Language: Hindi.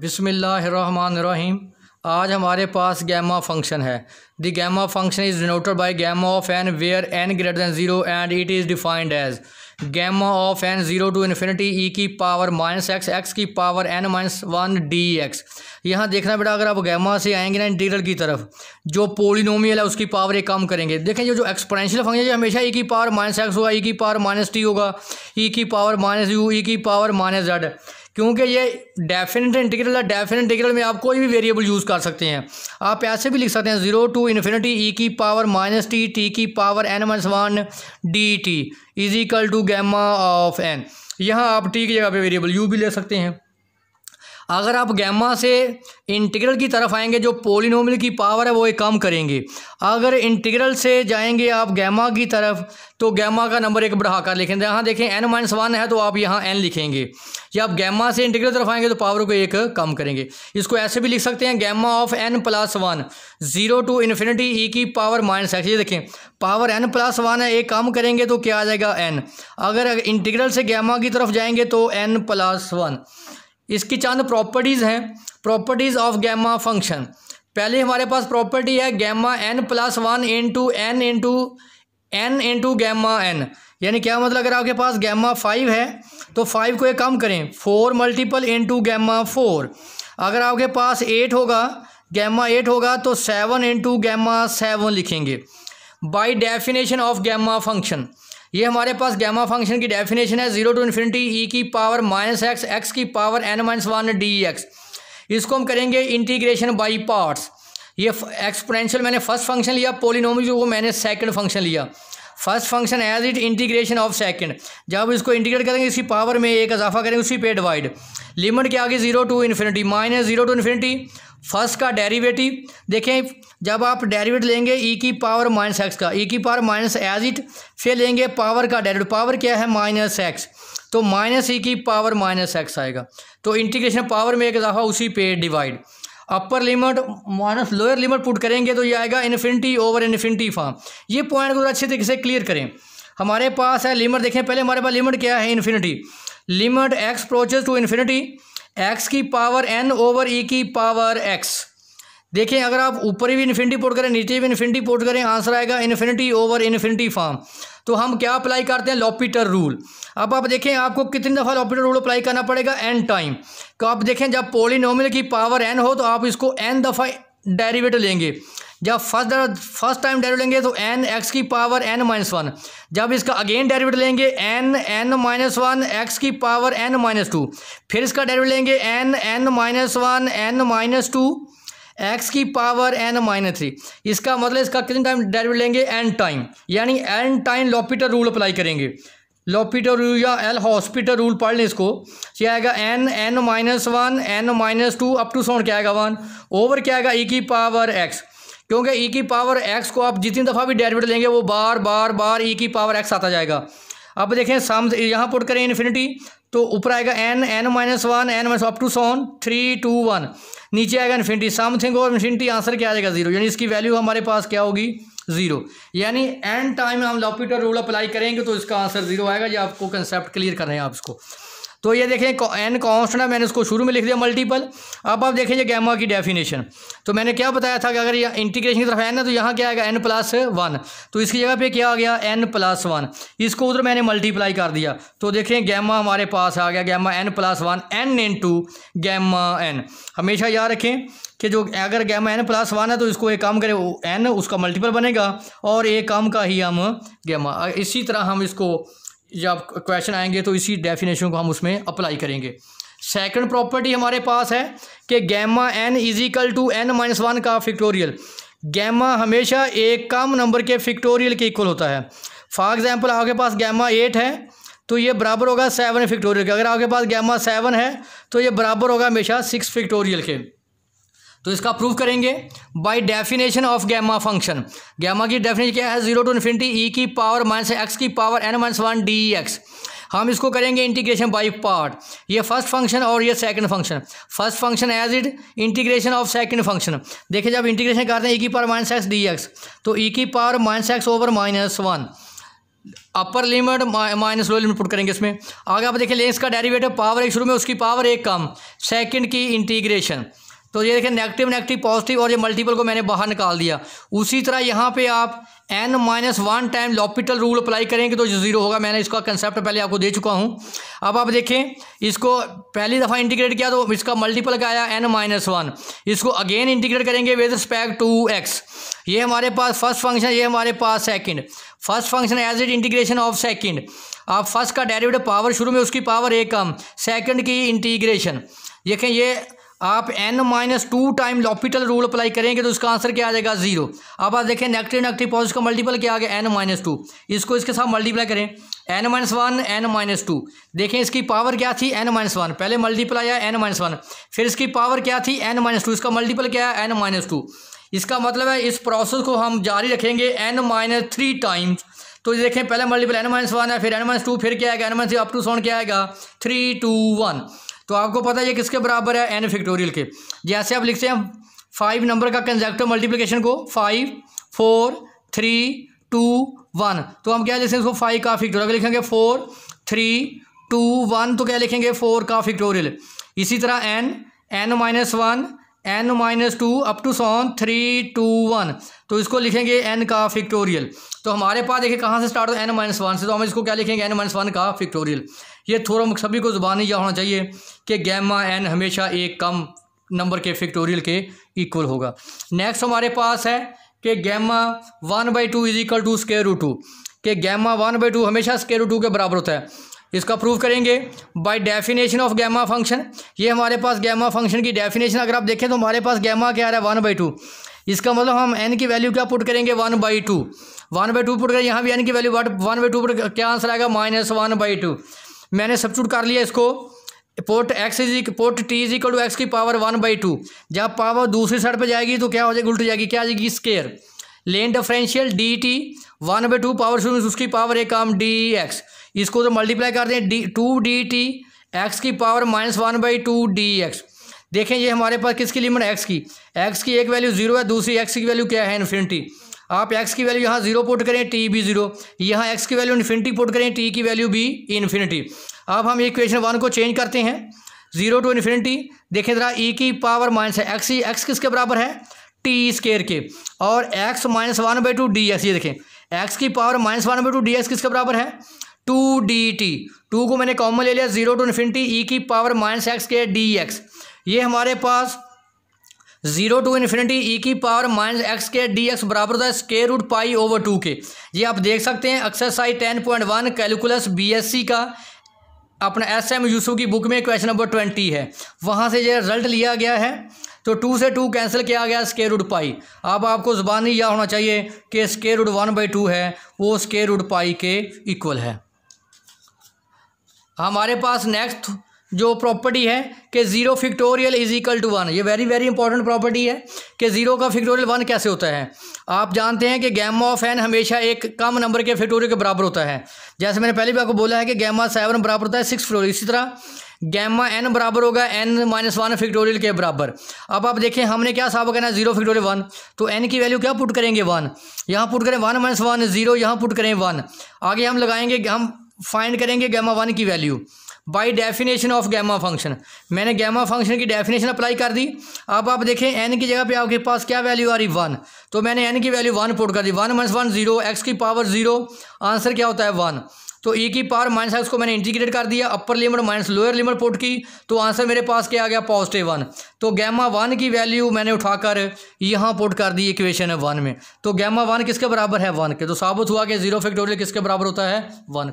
बिसमीम आज हमारे पास गैमा फंक्शन है the gamma function is denoted by gamma of n where n greater than zero and it is defined as gamma of n zero to infinity e की पावर माइनस एक्स एक्स की power n minus one d x यहाँ देखना बेटा अगर आप गैमा से आएंगे ना इंटीग्रल की तरफ जो पोलिनोमियल है उसकी पावर एक कम करेंगे देखें ये जो एक्सपोनेंशियल फंक्शन है हमेशा ई e की पावर माइनस एक्स होगा ई e की पावर माइनस टी होगा ई e की पावर माइनस यू ई की पावर माइनस जेड क्योंकि ये डेफिनेट इंटीग्रल है डेफिनेट इंटीग्रल में आप कोई भी वेरिएबल यूज़ कर सकते हैं आप ऐसे भी लिख सकते हैं जीरो टू इन्फिनिटी ई की पावर माइनस टी टी की power n minus one d t is equal to gamma of n यहाँ आप टी की जगह पे वेरिएबल यू भी ले सकते हैं अगर आप गैमा से इंटीग्रल की तरफ आएंगे जो पोलिनोमियल की पावर है वो एक कम करेंगे अगर इंटीग्रल से जाएंगे आप गैमा की तरफ तो गैमा का नंबर एक बढ़ाकर लिखेंगे यहाँ देखें एन माइनस वन है तो आप यहाँ एन लिखेंगे या आप गैमा से इंटीग्रल तरफ आएंगे तो पावर को एक कम करेंगे इसको ऐसे भी लिख सकते हैं gamma of n plus one zero to infinity e की पावर माइनस एक्स ये देखें पावर एन प्लस वन है एक कम करेंगे तो क्या आ जाएगा एन अगर इंटीग्रल से गैमा की तरफ जाएंगे तो एन प्लस वन इसकी चंद प्रॉपर्टीज़ हैं प्रॉपर्टीज़ ऑफ गैमा फंक्शन पहले हमारे पास प्रॉपर्टी है gamma n plus one into n into n into gamma n यानी क्या मतलब अगर आपके पास गैमा फाइव है तो फाइव को ये कम करें four multiple into gamma four अगर आपके पास एट होगा गैमा एट होगा तो सेवन इंटू गैमा सेवन लिखेंगे by definition of gamma function ये हमारे पास गैमा फंक्शन की डेफिनेशन है जीरो टू इन्फिनिटी ई की पावर माइनस एक्स एक्स की power n minus one d x इसको हम करेंगे इंटीग्रेशन बाई पार्ट्स ये एक्सपोनेंशियल मैंने फर्स्ट फंक्शन लिया पोलिनोमी जो वो मैंने सेकंड फंक्शन लिया first function as it integration of second जब इसको इंटीग्रेट करेंगे इसकी पावर में एक इजाफा करेंगे उसी पे डिवाइड लिमिट के आगे zero to infinity minus zero to infinity first का डेरिवेटिव देखें जब आप डेरिवेट लेंगे ई e की पावर माइनस एक्स का ई e की पावर माइनस एज इट फिर लेंगे पावर का डेरिवेटिव पावर क्या है माइनस एक्स तो माइनस ई e की पावर माइनस एक्स आएगा तो इंटीग्रेशन पावर में एक इजाफा उसी पे divide upper limit minus lower limit put करेंगे तो ये आएगा इन्फिनिटी ओवर इन्फिनिटी फॉर्म ये पॉइंट को अच्छे तरीके से क्लियर करें हमारे पास है लिमिट देखें पहले हमारे पास लिमिट क्या है infinity limit x approaches to infinity x की पावर एन ओवर ई की पावर एक्स देखें अगर आप ऊपर भी इन्फिनिटी पोर्ट करें नीचे भी इन्फिनिटी पोर्ट करें आंसर आएगा इन्फिनिटी ओवर इन्फिनिटी फॉर्म तो हम क्या अप्लाई करते हैं लॉपिटर रूल अब आप देखें आपको कितनी दफ़ा लॉपिटर रूल अप्लाई करना पड़ेगा एन टाइम तो आप देखें जब पोलिनोमियल की पावर एन हो तो आप इसको एन दफ़ा डेरिवेटिव लेंगे जब फर्स्ट फर्स्ट टाइम डेरिवेट लेंगे तो एन एक्स की पावर एन माइनस वन जब इसका अगेन डेरिवेट लेंगे n n minus one x की पावर एन माइनस टू फिर इसका डेरिवेट लेंगे n n minus one n minus two x की पावर एन माइनस थ्री इसका मतलब इसका कितने टाइम डेरिवेट लेंगे एन टाइम यानी n time L'Hopital rule apply करेंगे लॉपिटर रूल या एल हॉस्पिटल रूल पढ़ लें इसको क्या आएगा n n minus one n minus two up to so on क्या आएगा वन ओवर क्या आएगा ई की पावर एक्स क्योंकि ई e की पावर एक्स को आप जितनी दफ़ा भी डेरिवेटिव लेंगे वो बार बार बार ई e की पावर एक्स आता जाएगा अब देखें सम यहाँ पुट करें इन्फिनिटी तो ऊपर आएगा n n minus one n minus up to so on three two one नीचे आएगा इन्फिनिटी समथिंग और इन्फिनिटी आंसर क्या आ जाएगा जीरो यानी इसकी वैल्यू हमारे पास क्या होगी ज़ीरो यानी एन टाइम हम लॉपिटर रूल अप्लाई करेंगे तो इसका आंसर ज़ीरो आएगा ये आपको कंसेप्ट क्लियर कर रहे हैं आप इसको तो ये देखें एन कॉन्सटेंट है मैंने उसको शुरू में लिख दिया मल्टीपल अब आप देखें ये गैमा की डेफिनेशन तो मैंने क्या बताया था कि अगर यहाँ इंटीग्रेशन की तरफ एन है तो यहाँ क्या आएगा एन प्लस वन तो इसकी जगह पे क्या आ गया एन प्लस वन इसको उधर मैंने मल्टीप्लाई कर दिया तो देखें गैमा हमारे पास आ गया gamma n plus one n into gamma n हमेशा याद रखें कि जो अगर गैमा एन प्लस वन है तो इसको एक काम करें एन उसका मल्टीपल बनेगा और एक काम का ही हम गैमा इसी तरह हम इसको जब क्वेश्चन आएंगे तो इसी डेफिनेशन को हम उसमें अप्लाई करेंगे सेकंड प्रॉपर्टी हमारे पास है कि gamma n equal to n minus one का फिक्टोरियल गैमा हमेशा एक कम नंबर के फिक्टोरियल के इक्वल होता है फॉर एग्जांपल आपके पास गैमा एट है तो ये बराबर होगा सेवन फिक्टोरियल के अगर आपके पास गैमा सेवन है तो ये बराबर होगा हमेशा सिक्स फिक्टोरियल के तो इसका प्रूव करेंगे by definition of gamma function gamma की डेफिनेशन क्या है जीरो टू इन्फिनिटी ई की पावर माइनस एक्स की power n minus one d x हम इसको करेंगे इंटीग्रेशन बाय पार्ट ये फर्स्ट फंक्शन और ये second function first function as it integration of second function देखिए जब इंटीग्रेशन करते हैं ई e की power minus x d x तो ई e की power minus x over minus one upper limit minus lower limit put करेंगे इसमें आगे आप देखिए लेंस का डेरिवेटिव पावर एक शुरू में उसकी पावर एक कम सेकंड की इंटीग्रेशन तो ये देखें नेगेटिव नेगेटिव पॉजिटिव और ये मल्टीपल को मैंने बाहर निकाल दिया उसी तरह यहाँ पे आप n minus one time L'Hopital rule apply करेंगे तो ज़ीरो होगा मैंने इसका कंसेप्ट पहले आपको दे चुका हूँ अब आप देखें इसको पहली दफ़ा इंटीग्रेट किया तो इसका मल्टीपल का आया एन माइनस वन इसको अगेन इंटीग्रेट करेंगे विद रिस्पेक्ट टू एक्स ये हमारे पास फर्स्ट फंक्शन ये हमारे पास second first function as it integration of second आप फर्स्ट का डेरिवेटिव पावर शुरू में उसकी पावर एक कम सेकेंड की इंटीग्रेशन देखें ये आप n minus two time L'Hopital rule apply करेंगे तो इसका आंसर क्या आ जाएगा जीरो अब आप देखें नेगेटिव नेगेटिव पॉजिटिव का मल्टीपल क्या आ गया एन माइनस टू इसको इसके साथ मल्टीप्लाई करें n minus one n minus two देखें इसकी पावर क्या थी एन माइनस वन पहले मल्टीप्लाई आया एन माइनस वन फिर इसकी पावर क्या थी एन माइनस टू इसका मल्टीपल क्या है एन माइनस टू इसका मतलब है इस प्रोसेस को हम जारी रखेंगे एन माइनस थ्री टाइम्स तो ये देखें पहले मल्टीपल एन माइनस वन है फिर एन माइनस टू फिर क्या आएगा n minus up to so on क्या आएगा थ्री टू वन तो आपको पता है ये किसके बराबर है एन फैक्टोरियल के जैसे आप लिखते हैं फाइव नंबर का कंजेक्टिव मल्टीप्लिकेशन को five four three two one तो हम क्या लिखते हैं इसको फाइव का फैक्टोरियल लिखेंगे फोर थ्री टू वन तो क्या लिखेंगे फोर का फैक्टोरियल इसी तरह n n minus one n minus two up to so on three two one तो इसको लिखेंगे एन का फैक्टोरियल तो हमारे पास देखिए कहाँ से स्टार्ट हो एन माइनस वन से तो हम इसको क्या लिखेंगे एन माइनस वन का फैक्टोरियल ये थोड़ा सभी को ज़ुबानी यह होना चाहिए कि गैमा एन हमेशा एक कम नंबर के फैक्टोरियल के इक्वल होगा नेक्स्ट हमारे पास है कि gamma one by two is equal to square root two कि गैमा वन बाई टू हमेशा स्केयर रू टू के बराबर होता है इसका प्रूव करेंगे by definition of gamma function ये हमारे पास गैमा फंक्शन की डेफिनेशन अगर आप देखें तो हमारे पास गैमा क्या आ रहा है वन बाई टू इसका मतलब हम एन की वैल्यू क्या पुट करेंगे one by two one by two put करें यहाँ भी एन की value one by two put क्या आंसर आएगा माइनस वन बाई टू मैंने चूट कर लिया इसको put x is put t is equal to x की पावर वन बाई टू जब पावर दूसरी साइड पर जाएगी तो क्या हो जाएगी उल्टी जाएगी क्या आ जाएगी स्केयर लेन differential d t one by two power शुरू उसकी पावर एक काम डी एक्स इसको तो मल्टीप्लाई कर दें d two d t x की power minus one by two d x देखें ये हमारे पास किसकी लिमिट एक्स की एक्स की एक वैल्यू जीरो है दूसरी एक्स की वैल्यू क्या है इन्फिनिटी आप एक्स की वैल्यू यहाँ जीरो पुट करें टी भी जीरो यहाँ एक्स की वैल्यू इन्फिनिटी पुट करें टी की वैल्यू भी इन्फिनिटी अब हम इक्वेशन वन को चेंज करते हैं जीरो टू इन्फिनिटी देखें ज़रा ई e की power minus x e x किसके बराबर है टी स्केयर के और x minus one by two d x ये देखें एक्स की power minus one by two d x किसके बराबर है टू डी टी टू को मैंने कॉमन ले लिया जीरो टू इन्फिनिटी ई की पावर माइनस एक्स के डी एक्स ये हमारे पास जीरो टू इन्फिनिटी ई की पावर माइनस एक्स के डी एक्स बराबर होता है square root pi over two के ये आप देख सकते हैं exercise ten point one calculus B S C का अपना एस एम यूसुफ की बुक में क्वेश्चन नंबर ट्वेंटी है वहाँ से ये रिजल्ट लिया गया है तो टू से टू कैंसिल किया गया स्केयर रूट पाई अब आपको ज़ुबानी यह होना चाहिए कि square root one by two है वो स्केयर रूट पाई के इक्वल है हमारे पास नेक्स्ट जो प्रॉपर्टी है कि zero factorial is equal to one ये वेरी वेरी इंपॉर्टेंट प्रॉपर्टी है कि ज़ीरो का फिक्टोरियल वन कैसे होता है आप जानते हैं कि गैमा ऑफ एन हमेशा एक कम नंबर के फिक्टोरियल के बराबर होता है जैसे मैंने पहले भी आपको बोला है कि गैमा सेवन बराबर होता है सिक्स फ्लोर इसी तरह गैमा एन बराबर होगा एन माइनस वन फिक्टोरियल के बराबर अब आप देखें हमने क्या साबित करना है जीरो फिक्टोरियल वन तो एन की वैल्यू क्या पुट करेंगे वन यहाँ पुट करें वन माइनस वन जीरो यहाँ पुट करें वन आगे हम लगाएंगे हम फाइंड करेंगे गैमा वन की value by definition of gamma function मैंने गैमा फंक्शन की डेफिनेशन अप्लाई कर दी अब आप देखें एन की जगह पे आपके पास क्या वैल्यू आ रही वन तो मैंने एन की वैल्यू वन पुट कर दी one minus one zero x की पावर जीरो आंसर क्या होता है वन तो ई e की पावर माइनस एक्स को मैंने इंटीग्रेट कर दिया upper limit minus lower limit put की तो आंसर मेरे पास क्या आ गया पॉजिटिव वन तो गैमा वन की वैल्यू मैंने उठाकर यहाँ पुट कर दी इक्वेशन है वन में तो गैमा वन किसके बराबर है वन के तो साबित हुआ कि जीरो फैक्टोरियल किसके बराबर होता है वन